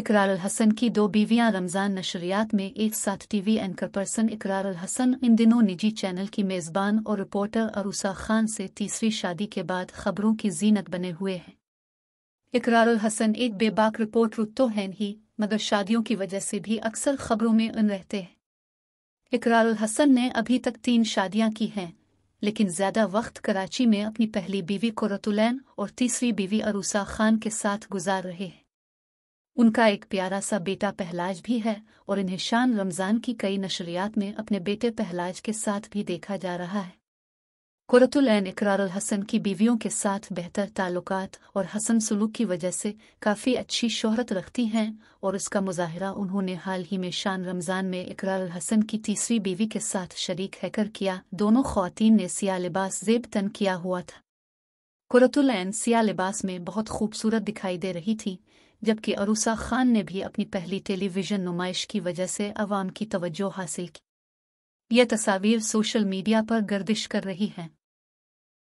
इकरार अल हसन की दो बीवियां रमजान नशरियात में एक साथ टीवी एंकर पर्सन इकरार अल हसन इन दिनों निजी चैनल की मेजबान और रिपोर्टर अरूसा खान से तीसरी शादी के बाद खबरों की जीनत बने हुए हैं इकरार अल हसन एक बेबाक रिपोर्टर तो हैं ही मगर शादियों की वजह से भी अक्सर खबरों में उन रहते हैं इकरार अल हसन ने अभी तक तीन शादियां की हैं लेकिन ज्यादा वक्त कराची में अपनी पहली बीवी कुरतुलैन और तीसरी बीवी अरूसा खान के साथ गुजार रहे हैं उनका एक प्यारा सा बेटा पहलाज भी है और इन्हें शान रमज़ान की कई नशरियात में अपने बेटे पहलाज के साथ भी देखा जा रहा है कुरतुल इकरार इकरारुल हसन की बीवियों के साथ बेहतर ताल्लुकात और हसन सलूक की वजह से काफ़ी अच्छी शोहरत रखती हैं और इसका मुजाहरा उन्होंने हाल ही में शान रमज़ान में इकरारुल हसन की तीसरी बीवी के साथ शरीक हैकर किया दोनों खातन ने सिया लिबास जेब तन किया हुआ था कुरतुलैन सिया लिबास में बहुत खूबसूरत दिखाई दे रही थी जबकि अरूसा खान ने भी अपनी पहली टेलीविज़न नुमाइश की वजह से अवाम की तवज्जो हासिल की ये तस्वीर सोशल मीडिया पर गर्दिश कर रही है